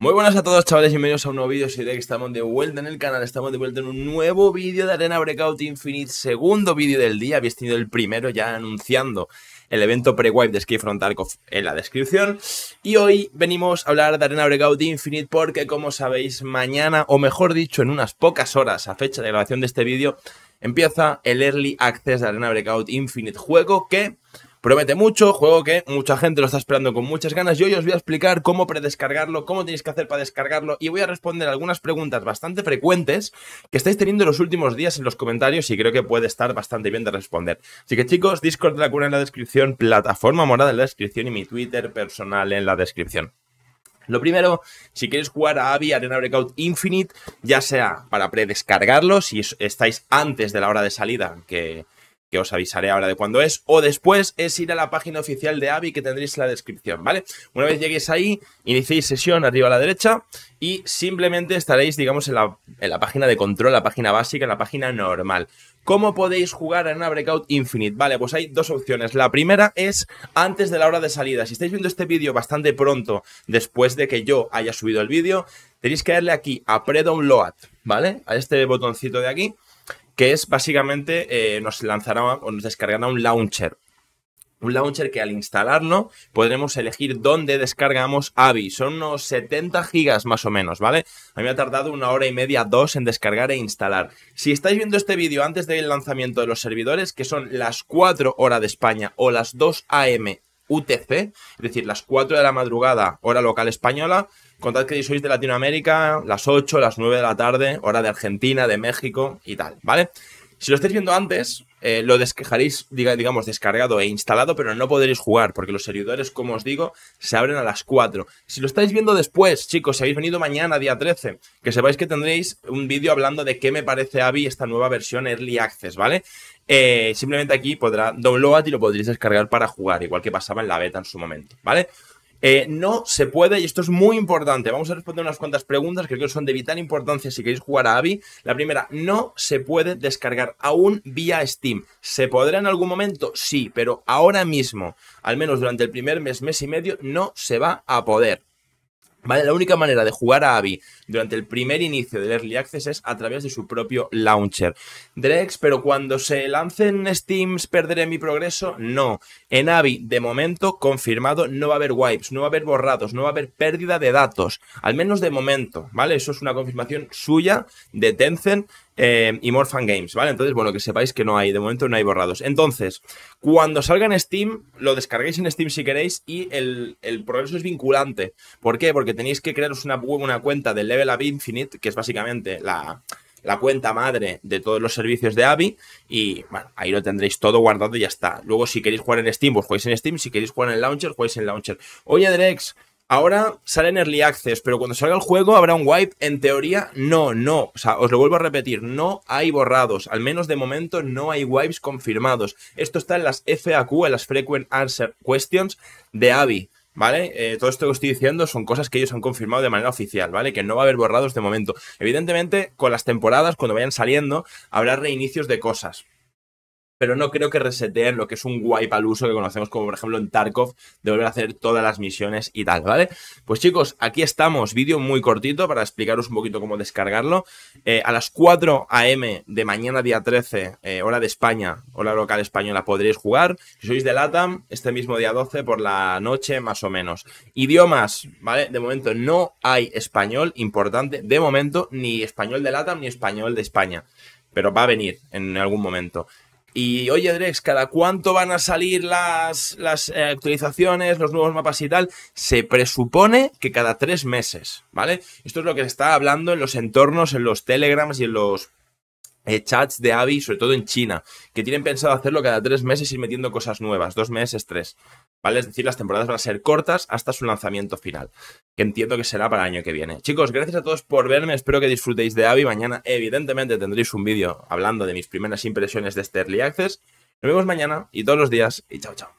Muy buenas a todos chavales, bienvenidos a un nuevo vídeo, soy que estamos de vuelta en el canal, estamos de vuelta en un nuevo vídeo de Arena Breakout Infinite, segundo vídeo del día, habéis tenido el primero ya anunciando el evento pre-wipe de Ski en la descripción y hoy venimos a hablar de Arena Breakout Infinite porque como sabéis mañana, o mejor dicho en unas pocas horas a fecha de grabación de este vídeo, empieza el Early Access de Arena Breakout Infinite, juego que Promete mucho, juego que mucha gente lo está esperando con muchas ganas. Yo hoy os voy a explicar cómo predescargarlo, cómo tenéis que hacer para descargarlo y voy a responder algunas preguntas bastante frecuentes que estáis teniendo los últimos días en los comentarios y creo que puede estar bastante bien de responder. Así que chicos, Discord de la cuna en la descripción, plataforma morada en la descripción y mi Twitter personal en la descripción. Lo primero, si queréis jugar a Avi Arena Breakout Infinite, ya sea para predescargarlo, si estáis antes de la hora de salida, que que os avisaré ahora de cuándo es, o después es ir a la página oficial de AVI que tendréis en la descripción, ¿vale? Una vez lleguéis ahí, iniciéis sesión arriba a la derecha y simplemente estaréis, digamos, en la, página de control, la página básica, en la página normal. ¿Cómo podéis jugar en una Breakout Infinite? Vale, pues hay dos opciones. La primera es antes de la hora de salida. Si estáis viendo este vídeo bastante pronto, después de que yo haya subido el vídeo, tenéis que darle aquí a Pre-Download, ¿vale? A este botoncito de aquí que es básicamente eh, nos lanzará o nos descargará un launcher. Un launcher que al instalarlo podremos elegir dónde descargamos AVI. Son unos 70 gigas más o menos, ¿vale? A mí me ha tardado una hora y media, dos en descargar e instalar. Si estáis viendo este vídeo antes del lanzamiento de los servidores, que son las 4 horas de España o las 2 AM UTC, es decir, las 4 de la madrugada, hora local española. Contad que sois de Latinoamérica, las 8, las 9 de la tarde, hora de Argentina, de México y tal, ¿vale? Si lo estáis viendo antes, eh, lo dejaréis, diga, digamos, descargado e instalado, pero no podréis jugar, porque los servidores, como os digo, se abren a las 4. Si lo estáis viendo después, chicos, si habéis venido mañana, día 13, que sepáis que tendréis un vídeo hablando de qué me parece Avi esta nueva versión Early Access, ¿vale? Eh, simplemente aquí podrá download y lo podréis descargar para jugar, igual que pasaba en la beta en su momento, ¿vale? Eh, no se puede, y esto es muy importante. Vamos a responder unas cuantas preguntas que creo que son de vital importancia si queréis jugar a Avi. La primera, no se puede descargar aún vía Steam. ¿Se podrá en algún momento? Sí, pero ahora mismo, al menos durante el primer mes, mes y medio, no se va a poder. La única manera de jugar a AVI durante el primer inicio del Early Access es a través de su propio launcher. Drex, pero cuando se lance en Steams, ¿perderé mi progreso? No. En AVI, de momento, confirmado, no va a haber wipes, no va a haber borrados, no va a haber pérdida de datos. Al menos de momento, ¿vale? Eso es una confirmación suya de Tencent eh, y más Games, ¿vale? Entonces, bueno, que sepáis que no hay, de momento no hay borrados. Entonces, cuando salga en Steam, lo descarguéis en Steam si queréis y el, progreso es vinculante. ¿Por qué? Porque tenéis que crearos una, una cuenta del Level Up Infinite, que es básicamente la, cuenta madre de todos los servicios de Avi y bueno, ahí lo tendréis todo guardado y ya está. Luego si queréis jugar en Steam, pues jugáis en Steam, si queréis jugar en el launcher, jugáis en launcher. Oye Drex, Ahora sale en Early Access, pero cuando salga el juego habrá un wipe. En teoría, no, no. O sea, os lo vuelvo a repetir, no hay borrados. Al menos de momento no hay wipes confirmados. Esto está en las FAQ, en las Frequent Answer Questions de AVI. ¿Vale? Eh, todo esto que os estoy diciendo son cosas que ellos han confirmado de manera oficial, ¿vale? Que no va a haber borrados de momento. Evidentemente, con las temporadas, cuando vayan saliendo, habrá reinicios de cosas, pero no creo que reseteen lo que es un wipe al uso que conocemos como por ejemplo en Tarkov, de volver a hacer todas las misiones y tal, ¿vale? Pues chicos, aquí estamos, vídeo muy cortito para explicaros un poquito cómo descargarlo. Eh, a las 4 am de mañana día 13, eh, hora de España, hora local española, podréis jugar. Si sois de LATAM, este mismo día 12 por la noche más o menos. Idiomas, ¿vale? De momento no hay español, importante, de momento ni español de LATAM ni español de España, pero va a venir en algún momento. Y oye, Drex, ¿cada cuánto van a salir las, las eh, actualizaciones, los nuevos mapas y tal? Se presupone que cada tres meses, ¿vale? Esto es lo que se está hablando en los entornos, en los telegrams y en los eh, chats de AVI, sobre todo en China, que tienen pensado hacerlo cada tres meses, y metiendo cosas nuevas, dos meses, tres. ¿Vale? Es decir, las temporadas van a ser cortas hasta su lanzamiento final, que entiendo que será para el año que viene. Chicos, gracias a todos por verme, espero que disfrutéis de Avi. Mañana, evidentemente, tendréis un vídeo hablando de mis primeras impresiones de este Access. Nos vemos mañana y todos los días, y chao, chao.